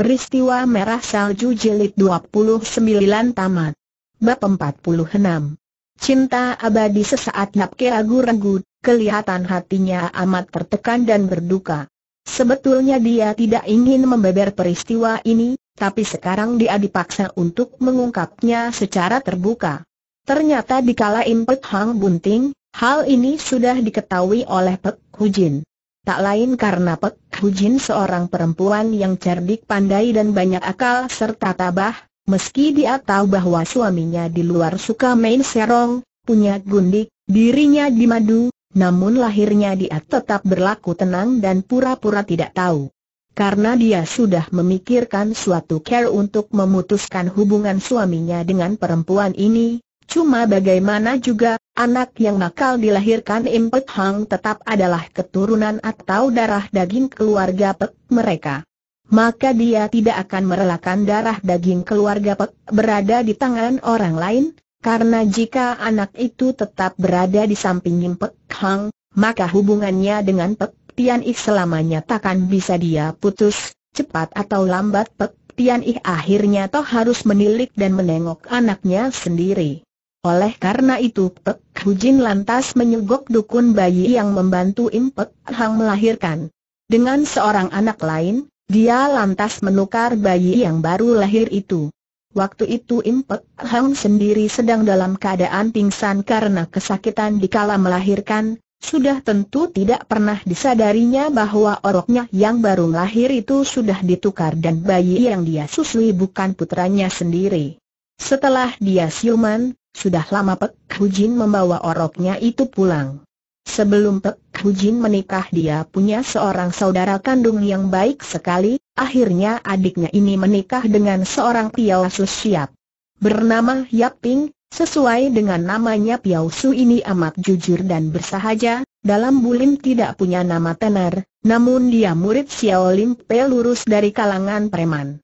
Peristiwa Merah Salju Jilid 29 Tamat Bab 46 Cinta abadi sesaat Napke ragu-ragu, kelihatan hatinya amat tertekan dan berduka. Sebetulnya dia tidak ingin membeber peristiwa ini, tapi sekarang dia dipaksa untuk mengungkapnya secara terbuka. Ternyata di kala Impet Hang Bunting, hal ini sudah diketahui oleh Pek Hujin. Tak lain karena Pek Jin seorang perempuan yang cerdik pandai dan banyak akal serta tabah, meski dia tahu bahwa suaminya di luar suka main serong, punya gundik, dirinya di madu, namun lahirnya dia tetap berlaku tenang dan pura-pura tidak tahu. Karena dia sudah memikirkan suatu care untuk memutuskan hubungan suaminya dengan perempuan ini, Cuma bagaimana juga, anak yang nakal dilahirkan Im Hang tetap adalah keturunan atau darah daging keluarga Pek mereka. Maka dia tidak akan merelakan darah daging keluarga Pek berada di tangan orang lain, karena jika anak itu tetap berada di samping Im Hang, maka hubungannya dengan Pek Tian Ih selamanya takkan bisa dia putus, cepat atau lambat Pek Tian Ih akhirnya toh harus menilik dan menengok anaknya sendiri. Oleh karena itu Pek Jin lantas menyegok dukun bayi yang membantu Pek Hang melahirkan. Dengan seorang anak lain, dia lantas menukar bayi yang baru lahir itu. Waktu itu Pek Hang sendiri sedang dalam keadaan pingsan karena kesakitan dikala melahirkan, sudah tentu tidak pernah disadarinya bahwa oroknya yang baru lahir itu sudah ditukar dan bayi yang dia susui bukan putranya sendiri. Setelah dia siuman, sudah lama Pek Hujin membawa oroknya itu pulang. Sebelum Pek Hujin menikah dia punya seorang saudara kandung yang baik sekali, akhirnya adiknya ini menikah dengan seorang Piao Su Siap. Bernama Yap Ping, sesuai dengan namanya Piao Su ini amat jujur dan bersahaja, dalam bulim tidak punya nama tenar, namun dia murid Xiao Lim Pe lurus dari kalangan preman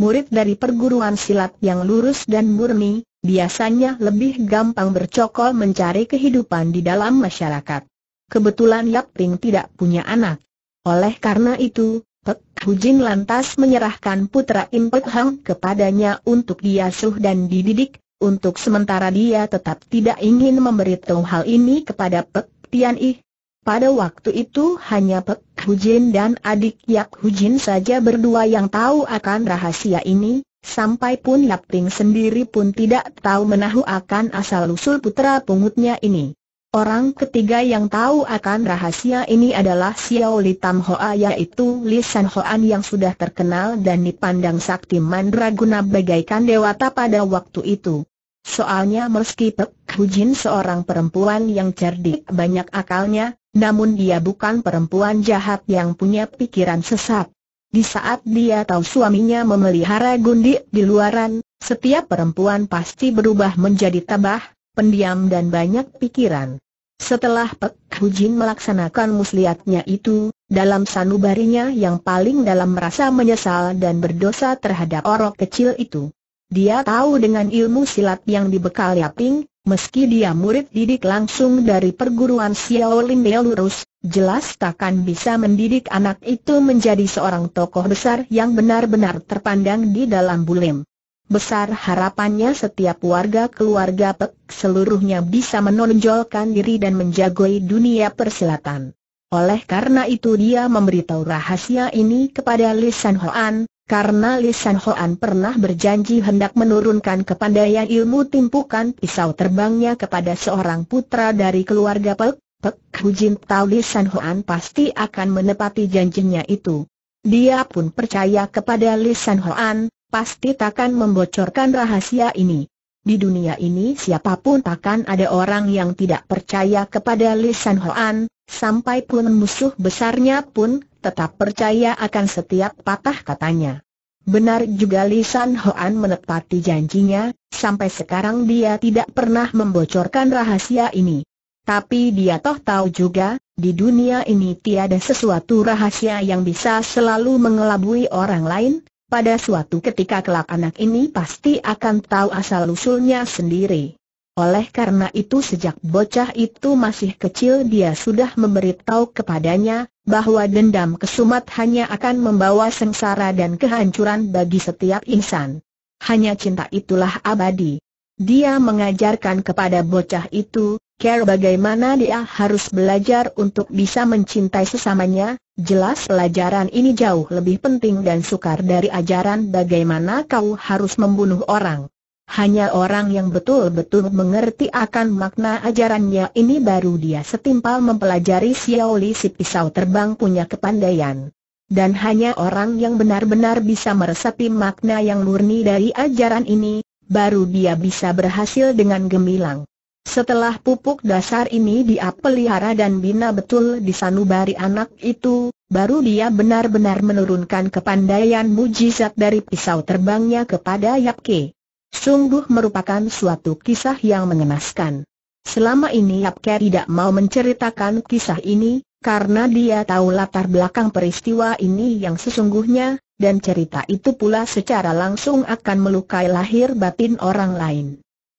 murid dari perguruan silat yang lurus dan murni, biasanya lebih gampang bercokol mencari kehidupan di dalam masyarakat. Kebetulan Yap Ting tidak punya anak. Oleh karena itu, Pek Hujin lantas menyerahkan putra Im Pek Hang kepadanya untuk diasuh dan dididik, untuk sementara dia tetap tidak ingin memberitahu hal ini kepada Pek Tian Ih, pada waktu itu hanya Pek Hujin dan adik Yap Hujin saja berdua yang tahu akan rahasia ini, sampai pun Yap Ting sendiri pun tidak tahu menahu akan asal-usul putra pungutnya ini. Orang ketiga yang tahu akan rahasia ini adalah Xiao Li Tam Hoa yaitu Li San Hoan yang sudah terkenal dan dipandang sakti mandraguna bagaikan dewata pada waktu itu. Soalnya meski Pek Hujin seorang perempuan yang cerdik banyak akalnya, namun dia bukan perempuan jahat yang punya pikiran sesat. Di saat dia tahu suaminya memelihara gundik di luaran, setiap perempuan pasti berubah menjadi tabah, pendiam dan banyak pikiran. Setelah Pek Hujin melaksanakan muslihatnya itu, dalam sanubarinya yang paling dalam merasa menyesal dan berdosa terhadap orok kecil itu. Dia tahu dengan ilmu silat yang dibekali Aping, meski dia murid didik langsung dari perguruan Xiaolin Belurus, jelas takkan bisa mendidik anak itu menjadi seorang tokoh besar yang benar-benar terpandang di dalam bulim. Besar harapannya setiap warga keluarga Pek seluruhnya bisa menonjolkan diri dan menjagoi dunia persilatan. Oleh karena itu dia memberitahu rahasia ini kepada Lisan Hoan, karena Li Hoan pernah berjanji hendak menurunkan kepandaian ilmu timpukan pisau terbangnya kepada seorang putra dari keluarga Pek, Pek Hujin tahu Li Hoan pasti akan menepati janjinya itu. Dia pun percaya kepada Li San Hoan, pasti takkan membocorkan rahasia ini. Di dunia ini siapapun takkan ada orang yang tidak percaya kepada Li Hoan, sampai pun musuh besarnya pun tetap percaya akan setiap patah katanya. Benar juga lisan Hoan menepati janjinya, sampai sekarang dia tidak pernah membocorkan rahasia ini. Tapi dia toh tahu juga, di dunia ini tiada sesuatu rahasia yang bisa selalu mengelabui orang lain, pada suatu ketika kelak anak ini pasti akan tahu asal-usulnya sendiri. Oleh karena itu sejak bocah itu masih kecil dia sudah memberitahu kepadanya, bahwa dendam kesumat hanya akan membawa sengsara dan kehancuran bagi setiap insan. Hanya cinta itulah abadi. Dia mengajarkan kepada bocah itu, care bagaimana dia harus belajar untuk bisa mencintai sesamanya, jelas pelajaran ini jauh lebih penting dan sukar dari ajaran bagaimana kau harus membunuh orang. Hanya orang yang betul-betul mengerti akan makna ajarannya ini baru dia setimpal mempelajari Li si pisau terbang punya kepandaian. Dan hanya orang yang benar-benar bisa meresapi makna yang murni dari ajaran ini, baru dia bisa berhasil dengan gemilang. Setelah pupuk dasar ini dia pelihara dan bina betul di sanubari anak itu, baru dia benar-benar menurunkan kepandaian mujizat dari pisau terbangnya kepada Yap Ke. Sungguh merupakan suatu kisah yang mengenaskan. Selama ini Yap Ke tidak mau menceritakan kisah ini, karena dia tahu latar belakang peristiwa ini yang sesungguhnya, dan cerita itu pula secara langsung akan melukai lahir batin orang lain.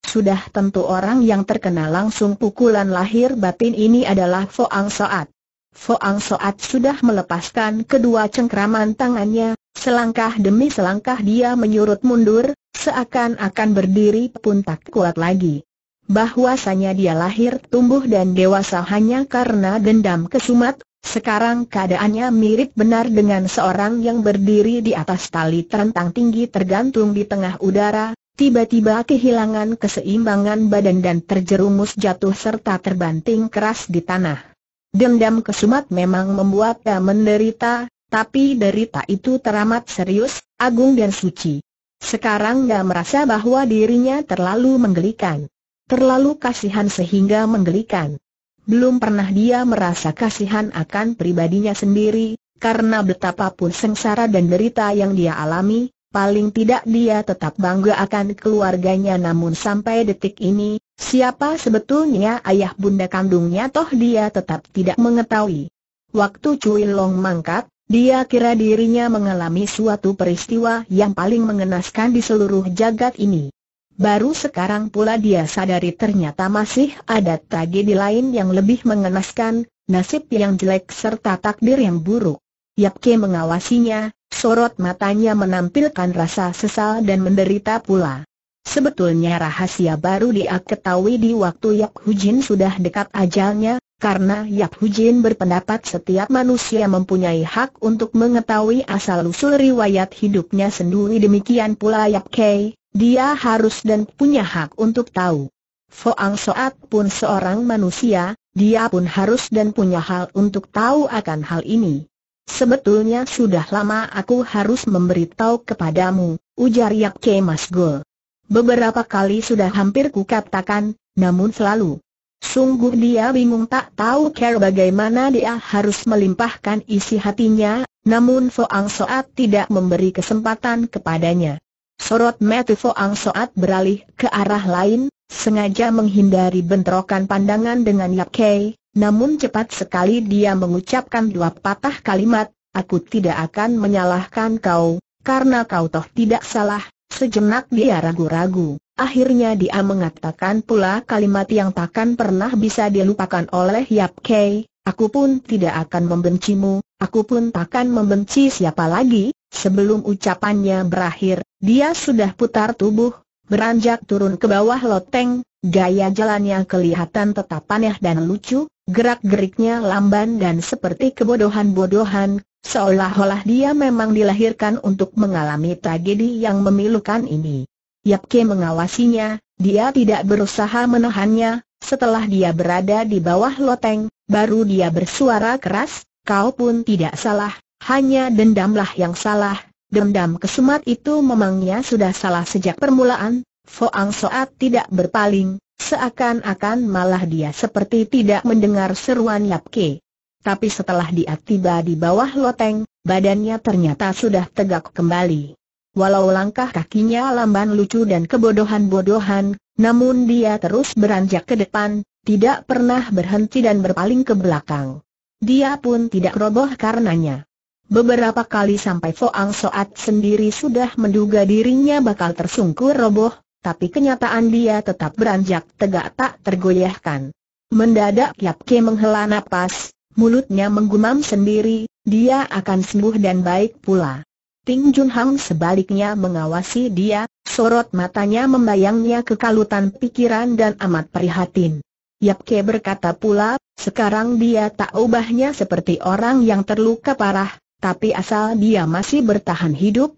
Sudah tentu orang yang terkena langsung pukulan lahir batin ini adalah Foang Soat. Foang Soat sudah melepaskan kedua cengkraman tangannya, selangkah demi selangkah dia menyurut mundur, Seakan-akan berdiri pun tak kuat lagi. Bahwasanya dia lahir tumbuh dan dewasa hanya karena dendam kesumat, sekarang keadaannya mirip benar dengan seorang yang berdiri di atas tali terentang tinggi tergantung di tengah udara, tiba-tiba kehilangan keseimbangan badan dan terjerumus jatuh serta terbanting keras di tanah. Dendam kesumat memang membuatnya menderita, tapi derita itu teramat serius, agung dan suci. Sekarang dia merasa bahwa dirinya terlalu menggelikan. Terlalu kasihan sehingga menggelikan. Belum pernah dia merasa kasihan akan pribadinya sendiri, karena betapapun sengsara dan derita yang dia alami, paling tidak dia tetap bangga akan keluarganya namun sampai detik ini, siapa sebetulnya ayah bunda kandungnya toh dia tetap tidak mengetahui. Waktu Cui Long mangkat, dia kira dirinya mengalami suatu peristiwa yang paling mengenaskan di seluruh jagat ini. Baru sekarang pula dia sadari ternyata masih ada tragedi lain yang lebih mengenaskan, nasib yang jelek serta takdir yang buruk. Yap Yapke mengawasinya, sorot matanya menampilkan rasa sesal dan menderita pula. Sebetulnya rahasia baru dia ketahui di waktu Yap Hujin sudah dekat ajalnya, karena Yap Hujin berpendapat setiap manusia mempunyai hak untuk mengetahui asal-usul riwayat hidupnya sendiri demikian pula Yap Kei, dia harus dan punya hak untuk tahu. Foang Soat pun seorang manusia, dia pun harus dan punya hal untuk tahu akan hal ini. Sebetulnya sudah lama aku harus memberitahu kepadamu, ujar Yap Kei Mas Gol. Beberapa kali sudah hampir kukatakan, namun selalu Sungguh dia bingung tak tahu care bagaimana dia harus melimpahkan isi hatinya, namun Foang Soat tidak memberi kesempatan kepadanya. Sorot mata Foang Soat beralih ke arah lain, sengaja menghindari bentrokan pandangan dengan Yap Kei, namun cepat sekali dia mengucapkan dua patah kalimat, aku tidak akan menyalahkan kau, karena kau toh tidak salah, sejenak dia ragu-ragu. Akhirnya dia mengatakan pula kalimat yang takkan pernah bisa dilupakan oleh Yap Kei, aku pun tidak akan membencimu, aku pun takkan membenci siapa lagi, sebelum ucapannya berakhir, dia sudah putar tubuh, beranjak turun ke bawah loteng, gaya jalannya kelihatan tetap aneh dan lucu, gerak-geriknya lamban dan seperti kebodohan-bodohan, seolah-olah dia memang dilahirkan untuk mengalami tragedi yang memilukan ini. Yap Ke mengawasinya, dia tidak berusaha menahannya, setelah dia berada di bawah loteng, baru dia bersuara keras, kau pun tidak salah, hanya dendamlah yang salah, dendam kesumat itu memangnya sudah salah sejak permulaan, Foang Soat tidak berpaling, seakan-akan malah dia seperti tidak mendengar seruan Yap Ke. Tapi setelah dia tiba di bawah loteng, badannya ternyata sudah tegak kembali. Walau langkah kakinya lamban lucu dan kebodohan-bodohan, namun dia terus beranjak ke depan, tidak pernah berhenti dan berpaling ke belakang. Dia pun tidak roboh karenanya. Beberapa kali sampai Foang Soat sendiri sudah menduga dirinya bakal tersungkur roboh, tapi kenyataan dia tetap beranjak tegak tak tergoyahkan. Mendadak Yap Ke menghela napas, mulutnya menggumam sendiri, dia akan sembuh dan baik pula. Ting Jun Hang sebaliknya mengawasi dia, sorot matanya membayangnya kekalutan pikiran dan amat prihatin. Yap Ke berkata pula, sekarang dia tak ubahnya seperti orang yang terluka parah, tapi asal dia masih bertahan hidup,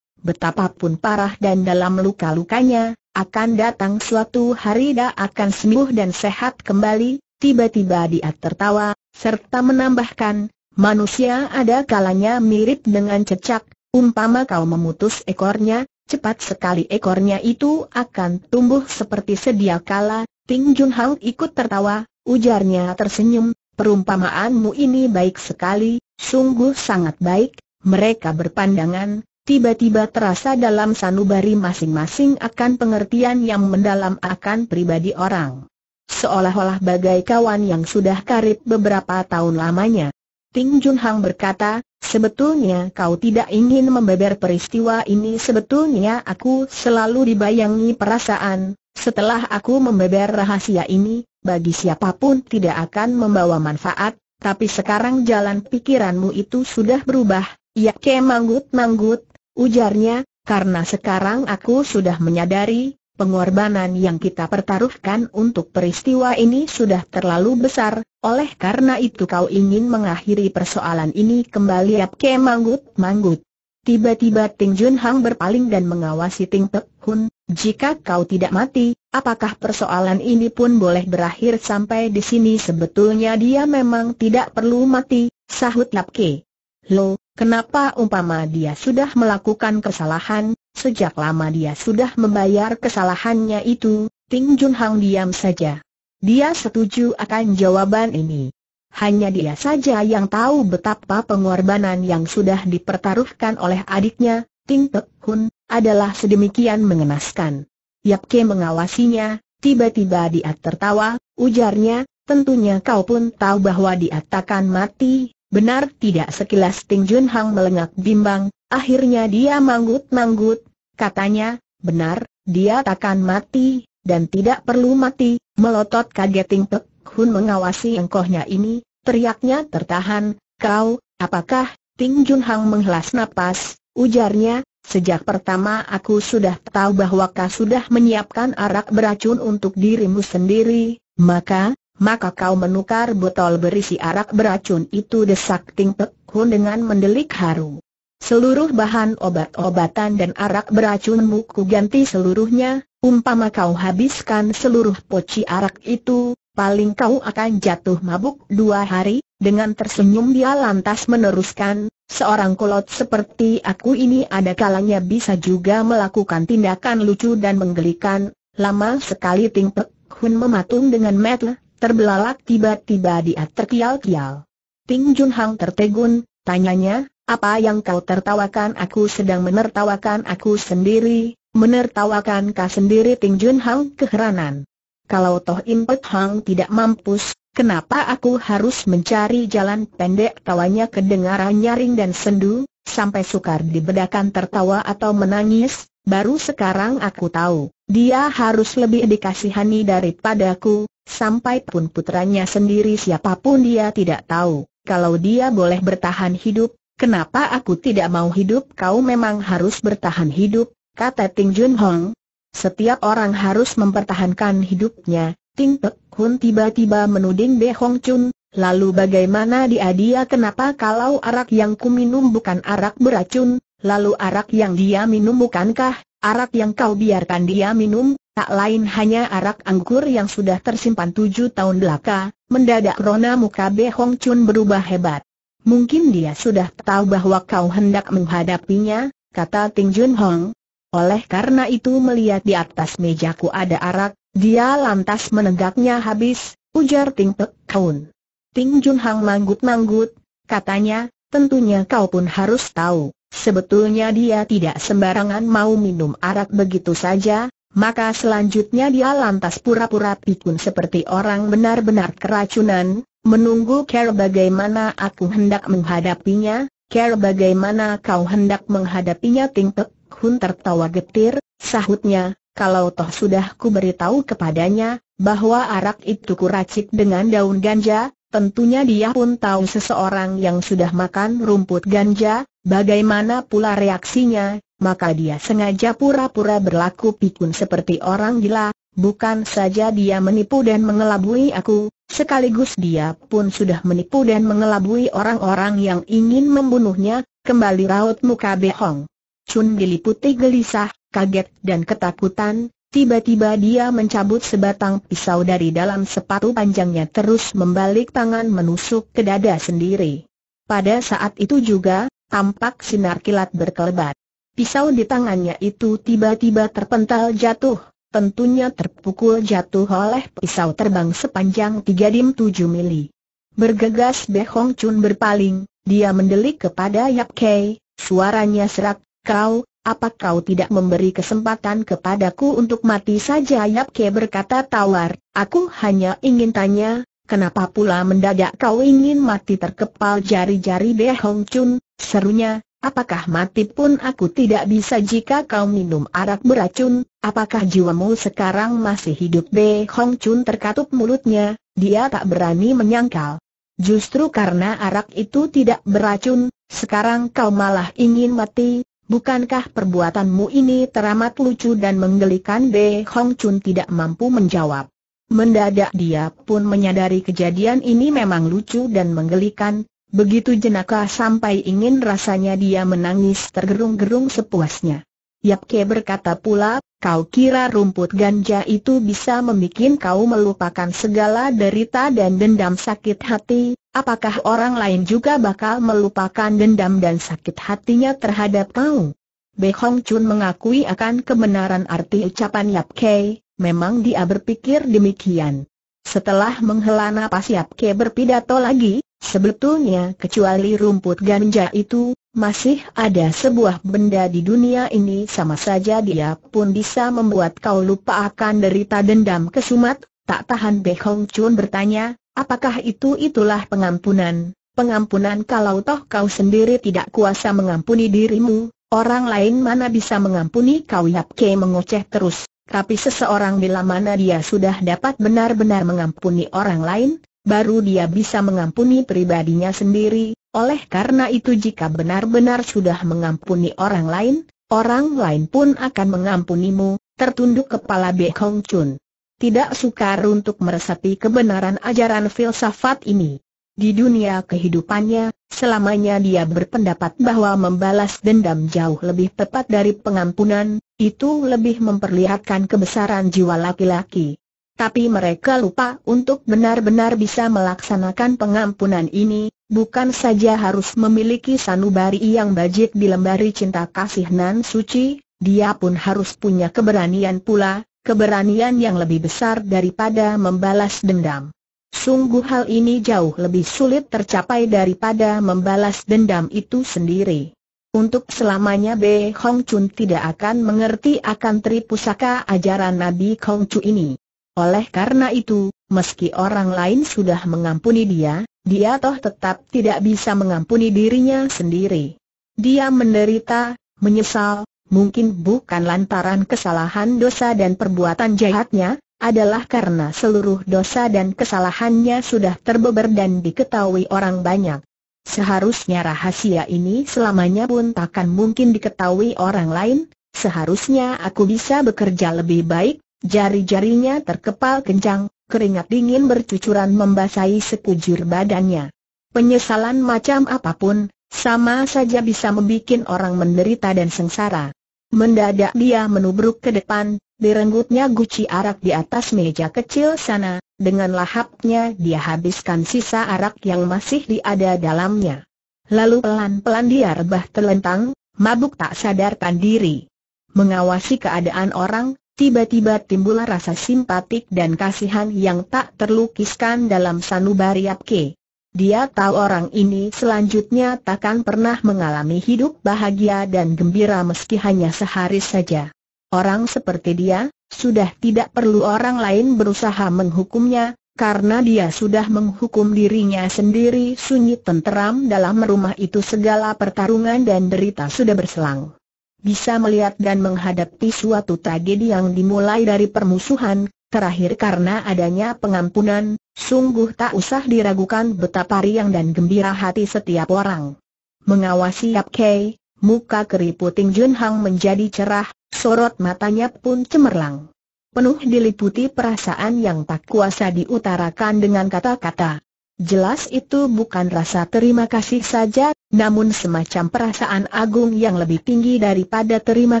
betapapun parah dan dalam luka-lukanya, akan datang suatu hari dia akan sembuh dan sehat kembali, tiba-tiba dia tertawa, serta menambahkan, manusia ada kalanya mirip dengan cecak, Umpama kau memutus ekornya, cepat sekali ekornya itu akan tumbuh seperti sedia kala. Ting Jun Hao ikut tertawa, ujarnya tersenyum, perumpamaanmu ini baik sekali, sungguh sangat baik. Mereka berpandangan, tiba-tiba terasa dalam sanubari masing-masing akan pengertian yang mendalam akan pribadi orang. Seolah-olah bagai kawan yang sudah karib beberapa tahun lamanya. Ting Jun berkata, sebetulnya kau tidak ingin membeber peristiwa ini sebetulnya aku selalu dibayangi perasaan, setelah aku membeber rahasia ini, bagi siapapun tidak akan membawa manfaat, tapi sekarang jalan pikiranmu itu sudah berubah, ya ke manggut-manggut, ujarnya, karena sekarang aku sudah menyadari, pengorbanan yang kita pertaruhkan untuk peristiwa ini sudah terlalu besar, oleh karena itu kau ingin mengakhiri persoalan ini kembali Ke manggut-manggut. Tiba-tiba Ting Jun Hang berpaling dan mengawasi Ting pe Hun, jika kau tidak mati, apakah persoalan ini pun boleh berakhir sampai di sini sebetulnya dia memang tidak perlu mati, sahut Lap Ke. Lo, kenapa umpama dia sudah melakukan kesalahan, sejak lama dia sudah membayar kesalahannya itu, Ting Jun Hang diam saja. Dia setuju akan jawaban ini. Hanya dia saja yang tahu betapa pengorbanan yang sudah dipertaruhkan oleh adiknya, Ting Pek Hun, adalah sedemikian mengenaskan. Yap Ke mengawasinya, tiba-tiba dia tertawa, ujarnya, tentunya kau pun tahu bahwa dia takkan mati, benar tidak sekilas Ting Jun Hang melengak bimbang, akhirnya dia manggut-manggut, katanya, benar, dia takkan mati, dan tidak perlu mati, Melotot kaget Ting Pek Hun mengawasi engkohnya ini, teriaknya tertahan, kau, apakah, Ting Jun Hang menghela napas, ujarnya, sejak pertama aku sudah tahu bahwa kau sudah menyiapkan arak beracun untuk dirimu sendiri, maka, maka kau menukar botol berisi arak beracun itu desak Ting Pek Hun dengan mendelik haru. Seluruh bahan obat-obatan dan arak beracunmu ku ganti seluruhnya, Umpama kau habiskan seluruh poci arak itu, paling kau akan jatuh mabuk dua hari, dengan tersenyum dia lantas meneruskan, seorang kolot seperti aku ini ada kalanya bisa juga melakukan tindakan lucu dan menggelikan, lama sekali Ting Pek Hun mematung dengan metel, terbelalak tiba-tiba dia terkial-kial. Ting Jun Hang tertegun, tanyanya, apa yang kau tertawakan aku sedang menertawakan aku sendiri, menertawakan ka sendiri Ting Jun Hang keheranan? Kalau Toh Impet Hang tidak mampus, kenapa aku harus mencari jalan pendek tawanya kedengaran nyaring dan sendu, sampai sukar dibedakan tertawa atau menangis, baru sekarang aku tahu, dia harus lebih dikasihani daripadaku, sampai pun putranya sendiri siapapun dia tidak tahu, kalau dia boleh bertahan hidup, kenapa aku tidak mau hidup kau memang harus bertahan hidup, kata Ting Jun Hong. Setiap orang harus mempertahankan hidupnya, Ting Pek Hun tiba-tiba menuding Be Hong Chun, lalu bagaimana dia dia kenapa kalau arak yang ku minum bukan arak beracun, lalu arak yang dia minum bukankah, arak yang kau biarkan dia minum, tak lain hanya arak anggur yang sudah tersimpan tujuh tahun belaka, mendadak rona muka Be Hong Chun berubah hebat. Mungkin dia sudah tahu bahwa kau hendak menghadapinya, kata Ting Jun Hong, oleh karena itu melihat di atas mejaku ada arak, dia lantas menegaknya habis, ujar Ting Pek Kaun. Ting Jun Hang manggut-manggut, katanya, tentunya kau pun harus tahu, sebetulnya dia tidak sembarangan mau minum arak begitu saja, maka selanjutnya dia lantas pura-pura pikun seperti orang benar-benar keracunan, menunggu care bagaimana aku hendak menghadapinya, care bagaimana kau hendak menghadapinya Ting Pek Hun tertawa getir, sahutnya, kalau toh sudah ku beritahu kepadanya, bahwa arak itu kuracik dengan daun ganja, tentunya dia pun tahu seseorang yang sudah makan rumput ganja, bagaimana pula reaksinya, maka dia sengaja pura-pura berlaku pikun seperti orang gila, bukan saja dia menipu dan mengelabui aku, sekaligus dia pun sudah menipu dan mengelabui orang-orang yang ingin membunuhnya, kembali raut muka Behong. Chun diliputi gelisah, kaget dan ketakutan, tiba-tiba dia mencabut sebatang pisau dari dalam sepatu panjangnya terus membalik tangan menusuk ke dada sendiri. Pada saat itu juga, tampak sinar kilat berkelebat. Pisau di tangannya itu tiba-tiba terpental jatuh, tentunya terpukul jatuh oleh pisau terbang sepanjang 3 dim 7 mili. Bergegas Behong Chun berpaling, dia mendelik kepada Yap Kei, suaranya serak, Kau, apa kau tidak memberi kesempatan kepadaku untuk mati saja Yap Ke berkata tawar, aku hanya ingin tanya, kenapa pula mendadak kau ingin mati terkepal jari-jari Be Hong Chun, serunya, apakah mati pun aku tidak bisa jika kau minum arak beracun, apakah jiwamu sekarang masih hidup Be Hong Chun terkatup mulutnya, dia tak berani menyangkal. Justru karena arak itu tidak beracun, sekarang kau malah ingin mati, Bukankah perbuatanmu ini teramat lucu dan menggelikan Be Hong Chun tidak mampu menjawab. Mendadak dia pun menyadari kejadian ini memang lucu dan menggelikan, begitu jenaka sampai ingin rasanya dia menangis tergerung-gerung sepuasnya. Yap Yapke berkata pula, kau kira rumput ganja itu bisa membuat kau melupakan segala derita dan dendam sakit hati, apakah orang lain juga bakal melupakan dendam dan sakit hatinya terhadap kau? Be Hong Chun mengakui akan kebenaran arti ucapan Yap Kei, memang dia berpikir demikian. Setelah menghela napas Yap Kei berpidato lagi, sebetulnya kecuali rumput ganja itu, masih ada sebuah benda di dunia ini sama saja dia pun bisa membuat kau lupa akan derita dendam kesumat, tak tahan Be Hong Chun bertanya, Apakah itu itulah pengampunan? Pengampunan kalau toh kau sendiri tidak kuasa mengampuni dirimu, orang lain mana bisa mengampuni kau Yap Ke mengoceh terus. Tapi seseorang bila mana dia sudah dapat benar-benar mengampuni orang lain, baru dia bisa mengampuni pribadinya sendiri. Oleh karena itu jika benar-benar sudah mengampuni orang lain, orang lain pun akan mengampunimu, tertunduk kepala Be Kong Chun tidak sukar untuk meresapi kebenaran ajaran filsafat ini. Di dunia kehidupannya, selamanya dia berpendapat bahwa membalas dendam jauh lebih tepat dari pengampunan, itu lebih memperlihatkan kebesaran jiwa laki-laki. Tapi mereka lupa untuk benar-benar bisa melaksanakan pengampunan ini, bukan saja harus memiliki sanubari yang bajik lembari cinta kasih nan suci, dia pun harus punya keberanian pula, keberanian yang lebih besar daripada membalas dendam. Sungguh hal ini jauh lebih sulit tercapai daripada membalas dendam itu sendiri. Untuk selamanya Be Hong Chun tidak akan mengerti akan tri pusaka ajaran Nabi Kong Chu ini. Oleh karena itu, meski orang lain sudah mengampuni dia, dia toh tetap tidak bisa mengampuni dirinya sendiri. Dia menderita, menyesal, mungkin bukan lantaran kesalahan dosa dan perbuatan jahatnya, adalah karena seluruh dosa dan kesalahannya sudah terbeber dan diketahui orang banyak. Seharusnya rahasia ini selamanya pun takkan mungkin diketahui orang lain, seharusnya aku bisa bekerja lebih baik, jari-jarinya terkepal kencang, keringat dingin bercucuran membasahi sekujur badannya. Penyesalan macam apapun, sama saja bisa membuat orang menderita dan sengsara. Mendadak dia menubruk ke depan, direnggutnya guci arak di atas meja kecil sana, dengan lahapnya dia habiskan sisa arak yang masih diada dalamnya. Lalu pelan-pelan dia rebah telentang, mabuk tak sadarkan diri. Mengawasi keadaan orang, tiba-tiba timbul rasa simpatik dan kasihan yang tak terlukiskan dalam sanubari Apke. Dia tahu orang ini selanjutnya takkan pernah mengalami hidup bahagia dan gembira meski hanya sehari saja. Orang seperti dia, sudah tidak perlu orang lain berusaha menghukumnya, karena dia sudah menghukum dirinya sendiri sunyi tenteram dalam rumah itu segala pertarungan dan derita sudah berselang. Bisa melihat dan menghadapi suatu tragedi yang dimulai dari permusuhan, Terakhir karena adanya pengampunan, sungguh tak usah diragukan betapa riang dan gembira hati setiap orang. Mengawasi Yap Kei, muka keriputing Jun Hang menjadi cerah, sorot matanya pun cemerlang. Penuh diliputi perasaan yang tak kuasa diutarakan dengan kata-kata. Jelas itu bukan rasa terima kasih saja, namun semacam perasaan agung yang lebih tinggi daripada terima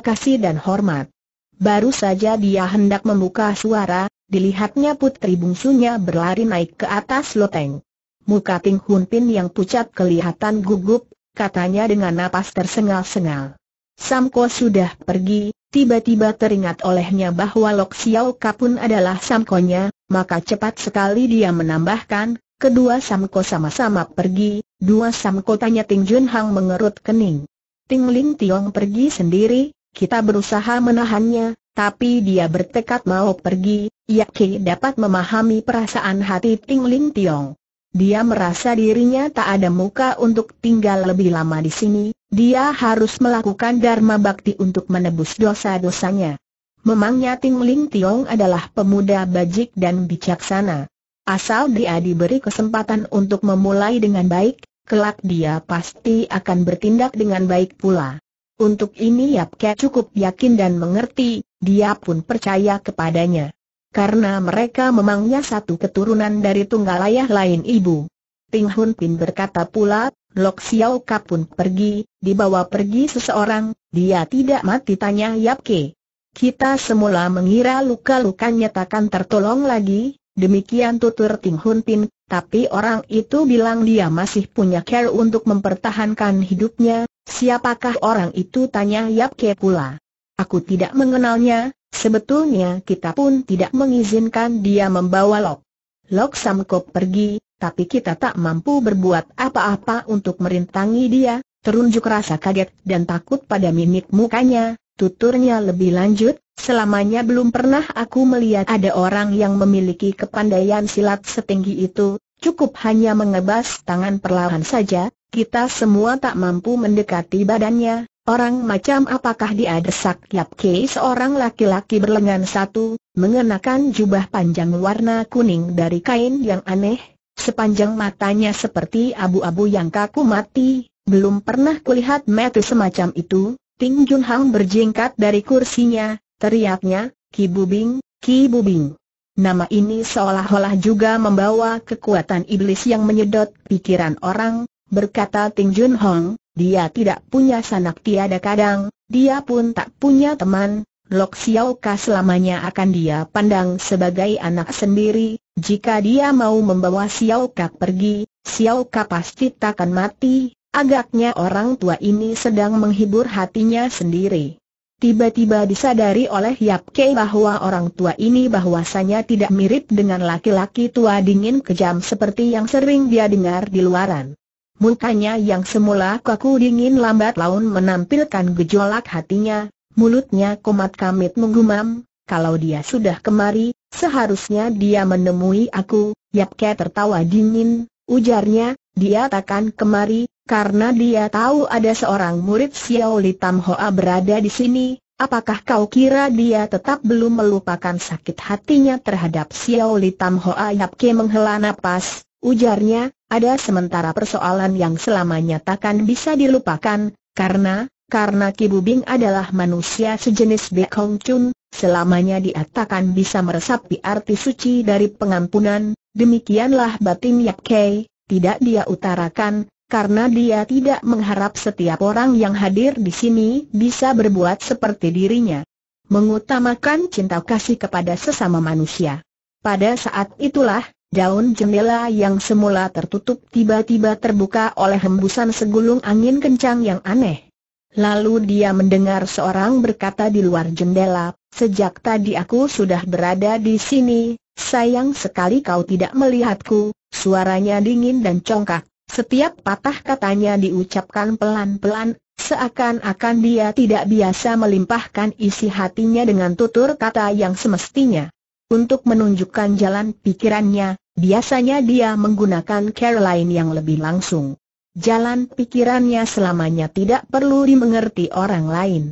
kasih dan hormat. Baru saja dia hendak membuka suara, dilihatnya putri bungsunya berlari naik ke atas loteng. Muka Ting Hun Pin yang pucat kelihatan gugup, katanya dengan napas tersengal-sengal. Samko sudah pergi, tiba-tiba teringat olehnya bahwa Lok Xiao Kapun adalah Samkonya, maka cepat sekali dia menambahkan, kedua Samko sama-sama pergi, dua Samko tanya Ting Jun Hang mengerut kening. Ting Ling Tiong pergi sendiri, kita berusaha menahannya, tapi dia bertekad mau pergi, yakni dapat memahami perasaan hati Ting Ling Tiong. Dia merasa dirinya tak ada muka untuk tinggal lebih lama di sini, dia harus melakukan dharma bakti untuk menebus dosa-dosanya. Memangnya Ting Ling Tiong adalah pemuda bajik dan bijaksana. Asal dia diberi kesempatan untuk memulai dengan baik, kelak dia pasti akan bertindak dengan baik pula. Untuk ini Yap Ke cukup yakin dan mengerti, dia pun percaya kepadanya. Karena mereka memangnya satu keturunan dari tunggal ayah lain ibu. Ting Hun Pin berkata pula, Lok Xiao Ka pun pergi, dibawa pergi seseorang, dia tidak mati tanya Yap Ke. Kita semula mengira luka-lukanya takkan tertolong lagi, demikian tutur Ting Hun Pin, tapi orang itu bilang dia masih punya care untuk mempertahankan hidupnya, Siapakah orang itu tanya Yap Ke pula. Aku tidak mengenalnya, sebetulnya kita pun tidak mengizinkan dia membawa Lok. Lok Samkop pergi, tapi kita tak mampu berbuat apa-apa untuk merintangi dia, terunjuk rasa kaget dan takut pada mimik mukanya, tuturnya lebih lanjut, selamanya belum pernah aku melihat ada orang yang memiliki kepandaian silat setinggi itu, cukup hanya mengebas tangan perlahan saja, kita semua tak mampu mendekati badannya, orang macam apakah dia desak Yap Kei seorang laki-laki berlengan satu, mengenakan jubah panjang warna kuning dari kain yang aneh, sepanjang matanya seperti abu-abu yang kaku mati, belum pernah kulihat metu semacam itu, Ting Jun Hang berjingkat dari kursinya, teriaknya, Ki Bubing, Ki Bubing. Nama ini seolah-olah juga membawa kekuatan iblis yang menyedot pikiran orang, Berkata Ting Jun Hong, dia tidak punya sanak tiada kadang, dia pun tak punya teman, Lok Xiao Ka selamanya akan dia pandang sebagai anak sendiri, jika dia mau membawa Xiao Ka pergi, Xiao Ka pasti takkan mati, agaknya orang tua ini sedang menghibur hatinya sendiri. Tiba-tiba disadari oleh Yap Kei bahwa orang tua ini bahwasanya tidak mirip dengan laki-laki tua dingin kejam seperti yang sering dia dengar di luaran. Mukanya yang semula kaku dingin lambat laun menampilkan gejolak hatinya, mulutnya komat kamit menggumam, kalau dia sudah kemari, seharusnya dia menemui aku, Yap Yapke tertawa dingin, ujarnya, dia takkan kemari, karena dia tahu ada seorang murid Xiao Li Tam Hoa berada di sini, apakah kau kira dia tetap belum melupakan sakit hatinya terhadap Xiao Li Tam Hoa Yapke menghela napas, ujarnya, ada sementara persoalan yang selamanya takkan bisa dilupakan, karena, karena Ki adalah manusia sejenis Bek Hong Chun, selamanya dia takkan bisa meresapi arti suci dari pengampunan, demikianlah batin Yap Kei, tidak dia utarakan, karena dia tidak mengharap setiap orang yang hadir di sini bisa berbuat seperti dirinya. Mengutamakan cinta kasih kepada sesama manusia. Pada saat itulah, Daun jendela yang semula tertutup tiba-tiba terbuka oleh hembusan segulung angin kencang yang aneh. Lalu dia mendengar seorang berkata di luar jendela, Sejak tadi aku sudah berada di sini, sayang sekali kau tidak melihatku, suaranya dingin dan congkak. Setiap patah katanya diucapkan pelan-pelan, seakan-akan dia tidak biasa melimpahkan isi hatinya dengan tutur kata yang semestinya. Untuk menunjukkan jalan pikirannya, biasanya dia menggunakan Caroline yang lebih langsung. Jalan pikirannya selamanya tidak perlu dimengerti orang lain.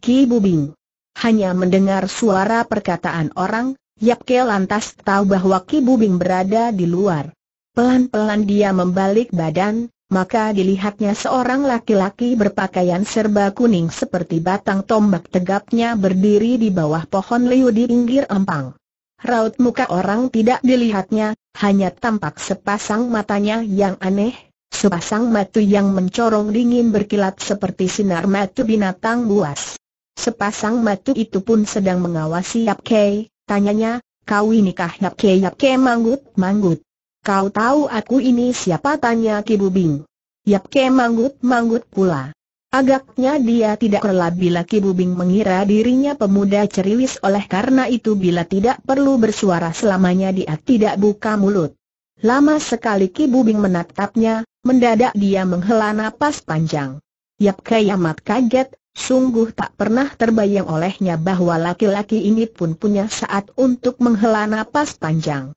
Ki Bubing hanya mendengar suara perkataan orang, Yap Ke lantas tahu bahwa Ki Bubing berada di luar. Pelan-pelan dia membalik badan, maka dilihatnya seorang laki-laki berpakaian serba kuning seperti batang tombak tegapnya berdiri di bawah pohon liu di pinggir empang raut muka orang tidak dilihatnya, hanya tampak sepasang matanya yang aneh, sepasang mata yang mencorong dingin berkilat seperti sinar mata binatang buas. Sepasang mata itu pun sedang mengawasi Yap Kei, tanyanya, kau inikah Yap Kei Yap Kei manggut-manggut? Kau tahu aku ini siapa tanya Ki Bubing? Yap Ke manggut-manggut pula. Agaknya dia tidak rela bila kibubing mengira dirinya pemuda ceriwis oleh karena itu bila tidak perlu bersuara selamanya dia tidak buka mulut. Lama sekali kibubing menatapnya, mendadak dia menghela napas panjang. Yap Kayamat kaget, sungguh tak pernah terbayang olehnya bahwa laki-laki ini pun punya saat untuk menghela napas panjang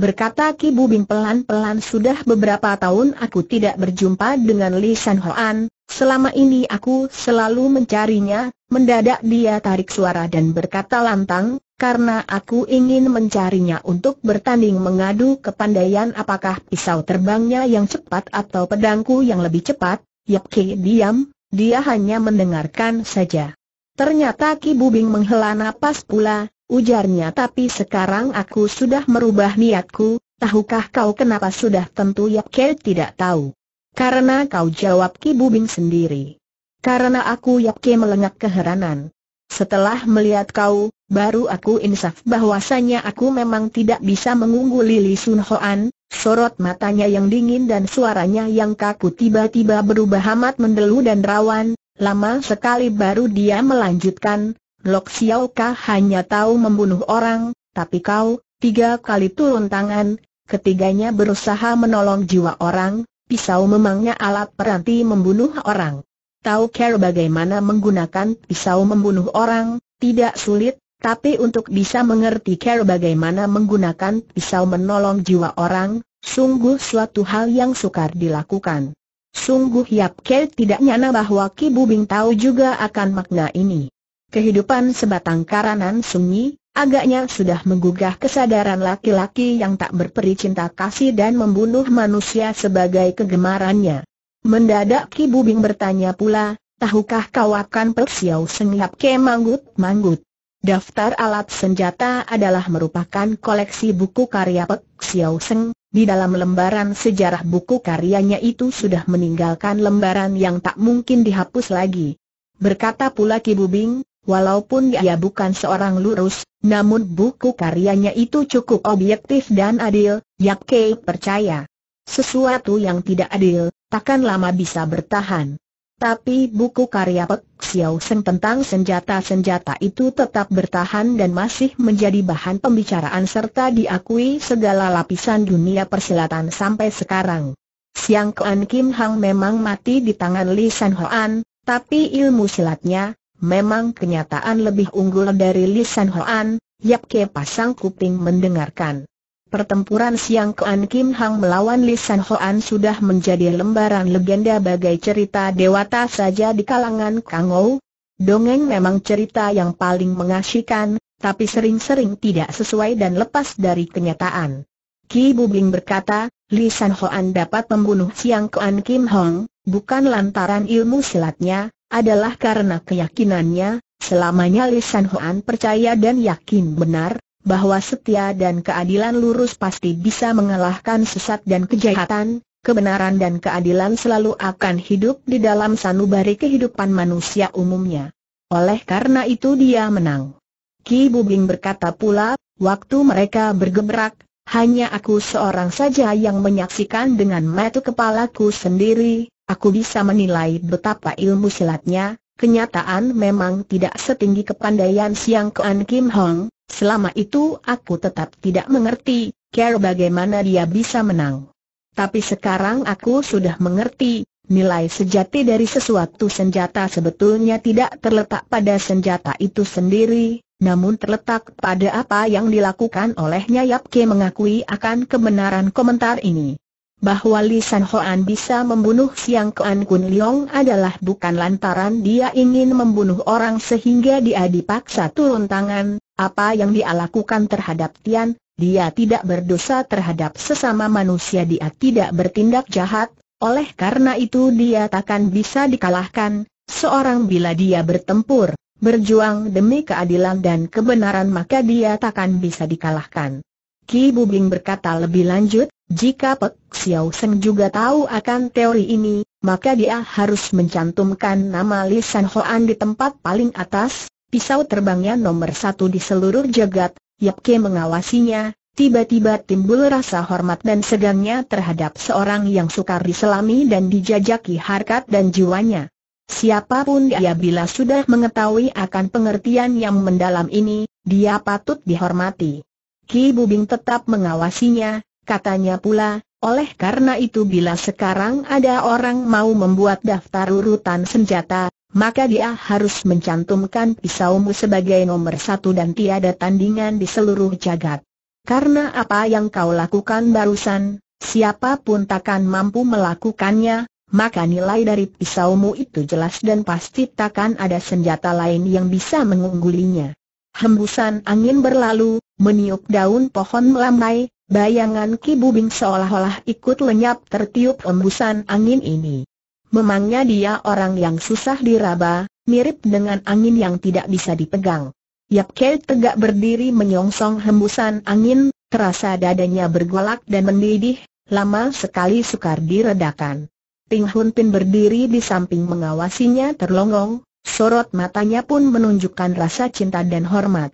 berkata Ki Bubing pelan-pelan sudah beberapa tahun aku tidak berjumpa dengan Li Shan Hoan, selama ini aku selalu mencarinya, mendadak dia tarik suara dan berkata lantang, karena aku ingin mencarinya untuk bertanding mengadu kepandaian apakah pisau terbangnya yang cepat atau pedangku yang lebih cepat, Yap Ki diam, dia hanya mendengarkan saja. Ternyata Ki Bubing menghela napas pula, ujarnya tapi sekarang aku sudah merubah niatku, tahukah kau kenapa sudah tentu Yap Ke tidak tahu. Karena kau jawab Ki Bubing sendiri. Karena aku Yap Ke melengak keheranan. Setelah melihat kau, baru aku insaf bahwasanya aku memang tidak bisa mengungguli Li Sun Hoan, sorot matanya yang dingin dan suaranya yang kaku tiba-tiba berubah amat mendelu dan rawan, lama sekali baru dia melanjutkan, Lok Xiao Ka hanya tahu membunuh orang, tapi kau, tiga kali turun tangan, ketiganya berusaha menolong jiwa orang, pisau memangnya alat peranti membunuh orang. Tahu care bagaimana menggunakan pisau membunuh orang, tidak sulit, tapi untuk bisa mengerti care bagaimana menggunakan pisau menolong jiwa orang, sungguh suatu hal yang sukar dilakukan. Sungguh Yap Care tidak nyana bahwa Ki Bubing tahu juga akan makna ini. Kehidupan sebatang karanan sunyi, agaknya sudah menggugah kesadaran laki-laki yang tak berperi cinta kasih dan membunuh manusia sebagai kegemarannya. Mendadak Ki Bubing bertanya pula, tahukah kau akan Persiau Senyap Ke Manggut Manggut? Daftar alat senjata adalah merupakan koleksi buku karya Pek Xiao Seng. Di dalam lembaran sejarah buku karyanya itu sudah meninggalkan lembaran yang tak mungkin dihapus lagi. Berkata pula Ki Bubing, Walaupun dia bukan seorang lurus, namun buku karyanya itu cukup objektif dan adil, Yak Kei percaya. Sesuatu yang tidak adil, takkan lama bisa bertahan. Tapi buku karya Pek Xiao Seng tentang senjata-senjata itu tetap bertahan dan masih menjadi bahan pembicaraan serta diakui segala lapisan dunia persilatan sampai sekarang. Siang Kuan Kim Hang memang mati di tangan Li San Hoan, tapi ilmu silatnya, Memang kenyataan lebih unggul dari lisan Hoan, Yap Ke pasang kuping mendengarkan. Pertempuran siang Kuan Kim Hang melawan lisan Hoan sudah menjadi lembaran legenda bagai cerita dewata saja di kalangan Kangou. Dongeng memang cerita yang paling mengasyikan, tapi sering-sering tidak sesuai dan lepas dari kenyataan. Ki Bubling berkata, Li San Hoan dapat membunuh Siang Kuan Kim Hong, bukan lantaran ilmu silatnya, adalah karena keyakinannya, selamanya Li San Hoan percaya dan yakin benar, bahwa setia dan keadilan lurus pasti bisa mengalahkan sesat dan kejahatan, kebenaran dan keadilan selalu akan hidup di dalam sanubari kehidupan manusia umumnya. Oleh karena itu dia menang. Ki Bubing berkata pula, waktu mereka bergebrak, hanya aku seorang saja yang menyaksikan dengan mata kepalaku sendiri, aku bisa menilai betapa ilmu silatnya, kenyataan memang tidak setinggi kepandaian Siang Kuan Kim Hong, selama itu aku tetap tidak mengerti, care bagaimana dia bisa menang. Tapi sekarang aku sudah mengerti, nilai sejati dari sesuatu senjata sebetulnya tidak terletak pada senjata itu sendiri, namun terletak pada apa yang dilakukan olehnya Yap Ke mengakui akan kebenaran komentar ini. Bahwa Li San Hoan bisa membunuh Siang Kuan Kun Leong adalah bukan lantaran dia ingin membunuh orang sehingga dia dipaksa turun tangan, apa yang dia lakukan terhadap Tian, dia tidak berdosa terhadap sesama manusia dia tidak bertindak jahat, oleh karena itu dia takkan bisa dikalahkan, seorang bila dia bertempur berjuang demi keadilan dan kebenaran maka dia takkan bisa dikalahkan. Ki Bubing berkata lebih lanjut, jika Pek Xiao Seng juga tahu akan teori ini, maka dia harus mencantumkan nama Li San Hoan di tempat paling atas, pisau terbangnya nomor satu di seluruh jagat, Yap Ke mengawasinya, Tiba-tiba timbul rasa hormat dan segangnya terhadap seorang yang sukar diselami dan dijajaki harkat dan jiwanya. Siapapun dia bila sudah mengetahui akan pengertian yang mendalam ini, dia patut dihormati. Ki Bubing tetap mengawasinya, katanya pula, oleh karena itu bila sekarang ada orang mau membuat daftar urutan senjata, maka dia harus mencantumkan pisaumu sebagai nomor satu dan tiada tandingan di seluruh jagat. Karena apa yang kau lakukan barusan, siapapun takkan mampu melakukannya, maka nilai dari pisaumu itu jelas dan pasti takkan ada senjata lain yang bisa mengunggulinya. Hembusan angin berlalu, meniup daun pohon melambai, bayangan kibubing seolah-olah ikut lenyap tertiup hembusan angin ini. Memangnya dia orang yang susah diraba, mirip dengan angin yang tidak bisa dipegang. Yap Kei tegak berdiri menyongsong hembusan angin, terasa dadanya bergolak dan mendidih, lama sekali sukar diredakan. Ping Hun Pin berdiri di samping mengawasinya terlonggong, sorot matanya pun menunjukkan rasa cinta dan hormat.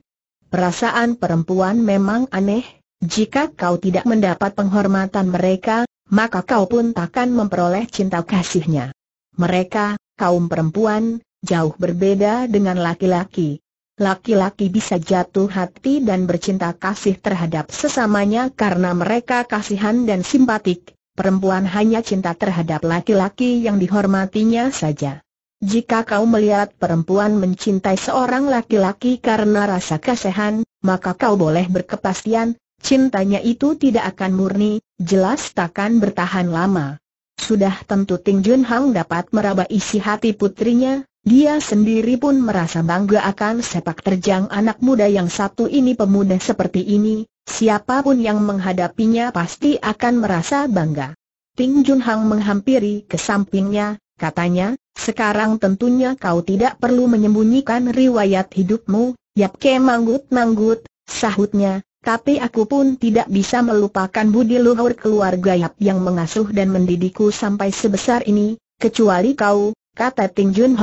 Perasaan perempuan memang aneh, jika kau tidak mendapat penghormatan mereka, maka kau pun takkan memperoleh cinta kasihnya. Mereka, kaum perempuan, jauh berbeda dengan laki-laki. Laki-laki bisa jatuh hati dan bercinta kasih terhadap sesamanya karena mereka kasihan dan simpatik perempuan hanya cinta terhadap laki-laki yang dihormatinya saja. Jika kau melihat perempuan mencintai seorang laki-laki karena rasa kasihan, maka kau boleh berkepastian, cintanya itu tidak akan murni, jelas takkan bertahan lama. Sudah tentu Ting Jun Hang dapat meraba isi hati putrinya, dia sendiri pun merasa bangga akan sepak terjang anak muda yang satu ini pemuda seperti ini, Siapapun yang menghadapinya pasti akan merasa bangga. Ting Jun menghampiri ke sampingnya, katanya, sekarang tentunya kau tidak perlu menyembunyikan riwayat hidupmu, Yap Ke manggut-manggut, sahutnya, tapi aku pun tidak bisa melupakan budi luhur keluarga Yap yang mengasuh dan mendidikku sampai sebesar ini, kecuali kau, kata Ting Jun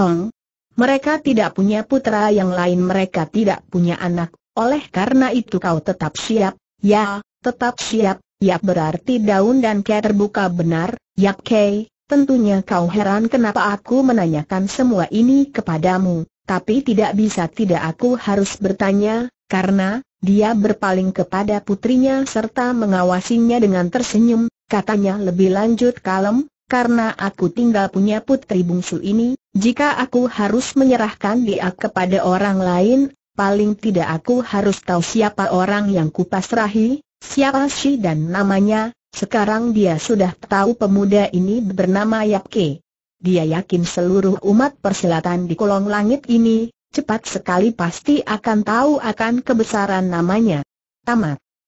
Mereka tidak punya putra yang lain mereka tidak punya anak, oleh karena itu kau tetap siap, ya, tetap siap, ya berarti daun dan ke terbuka benar, ya ke, tentunya kau heran kenapa aku menanyakan semua ini kepadamu, tapi tidak bisa tidak aku harus bertanya, karena, dia berpaling kepada putrinya serta mengawasinya dengan tersenyum, katanya lebih lanjut kalem, karena aku tinggal punya putri bungsu ini, jika aku harus menyerahkan dia kepada orang lain, paling tidak aku harus tahu siapa orang yang kupasrahi, siapa si dan namanya, sekarang dia sudah tahu pemuda ini bernama Yapke. Dia yakin seluruh umat perselatan di kolong langit ini, cepat sekali pasti akan tahu akan kebesaran namanya. Tamat.